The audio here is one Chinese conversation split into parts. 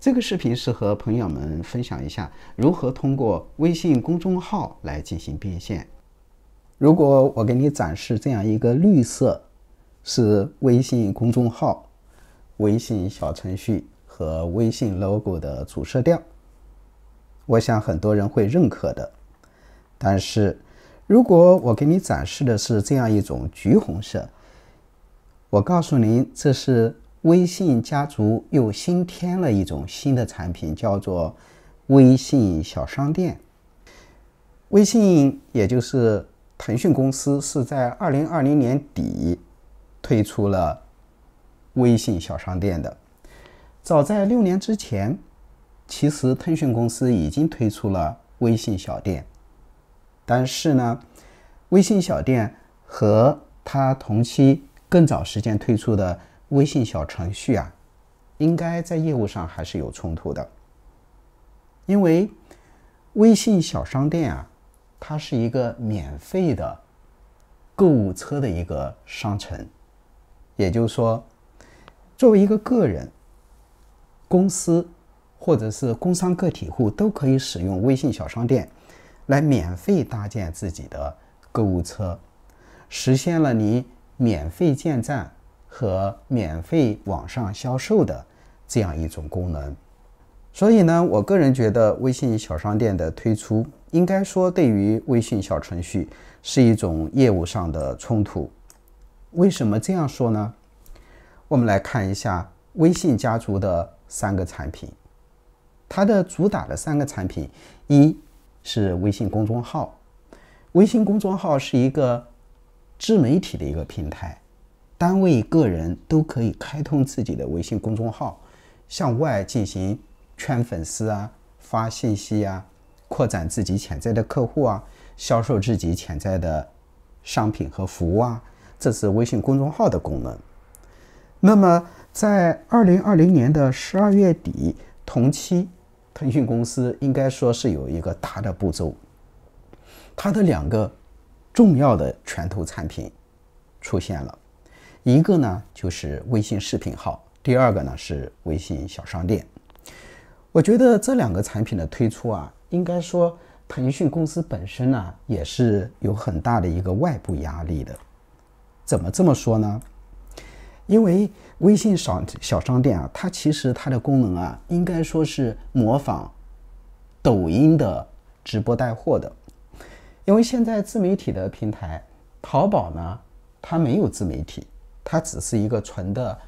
这个视频是和朋友们分享一下如何通过微信公众号来进行变现。如果我给你展示这样一个绿色，是微信公众号、微信小程序和微信 logo 的主色调，我想很多人会认可的。但是如果我给你展示的是这样一种橘红色，我告诉您这是。微信家族又新添了一种新的产品，叫做微信小商店。微信，也就是腾讯公司，是在二零二零年底推出了微信小商店的。早在六年之前，其实腾讯公司已经推出了微信小店，但是呢，微信小店和它同期更早时间推出的。微信小程序啊，应该在业务上还是有冲突的，因为微信小商店啊，它是一个免费的购物车的一个商城，也就是说，作为一个个人、公司或者是工商个体户，都可以使用微信小商店来免费搭建自己的购物车，实现了你免费建站。和免费网上销售的这样一种功能，所以呢，我个人觉得微信小商店的推出，应该说对于微信小程序是一种业务上的冲突。为什么这样说呢？我们来看一下微信家族的三个产品，它的主打的三个产品，一是微信公众号，微信公众号是一个自媒体的一个平台。单位、个人都可以开通自己的微信公众号，向外进行圈粉丝啊、发信息啊、扩展自己潜在的客户啊、销售自己潜在的商品和服务啊，这是微信公众号的功能。那么，在二零二零年的十二月底，同期，腾讯公司应该说是有一个大的步骤，它的两个重要的拳头产品出现了。一个呢就是微信视频号，第二个呢是微信小商店。我觉得这两个产品的推出啊，应该说腾讯公司本身呢也是有很大的一个外部压力的。怎么这么说呢？因为微信小小商店啊，它其实它的功能啊，应该说是模仿抖音的直播带货的。因为现在自媒体的平台，淘宝呢它没有自媒体。它只是一个纯的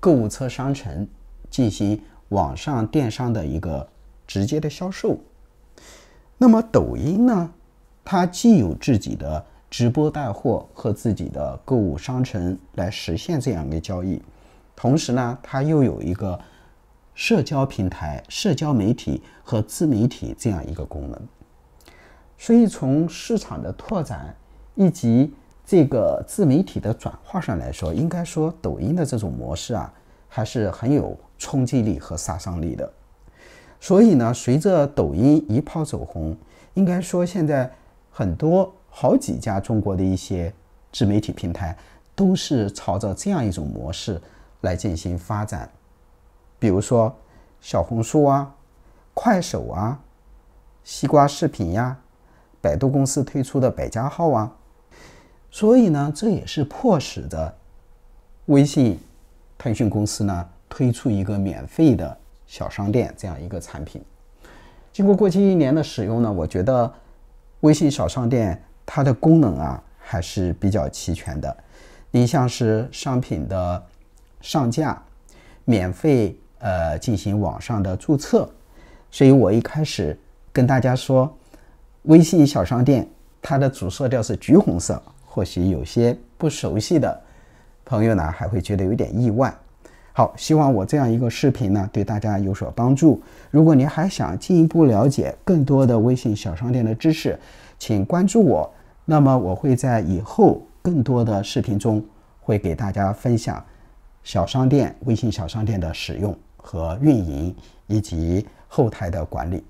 购物车商城，进行网上电商的一个直接的销售。那么抖音呢，它既有自己的直播带货和自己的购物商城来实现这样一个交易，同时呢，它又有一个社交平台、社交媒体和自媒体这样一个功能。所以从市场的拓展以及。这个自媒体的转化上来说，应该说抖音的这种模式啊，还是很有冲击力和杀伤力的。所以呢，随着抖音一炮走红，应该说现在很多好几家中国的一些自媒体平台都是朝着这样一种模式来进行发展，比如说小红书啊、快手啊、西瓜视频呀、百度公司推出的百家号啊。所以呢，这也是迫使着微信、腾讯公司呢推出一个免费的小商店这样一个产品。经过过去一年的使用呢，我觉得微信小商店它的功能啊还是比较齐全的。你像是商品的上架、免费呃进行网上的注册，所以我一开始跟大家说，微信小商店它的主色调是橘红色。或许有些不熟悉的朋友呢，还会觉得有点意外。好，希望我这样一个视频呢，对大家有所帮助。如果您还想进一步了解更多的微信小商店的知识，请关注我。那么，我会在以后更多的视频中，会给大家分享小商店、微信小商店的使用和运营，以及后台的管理。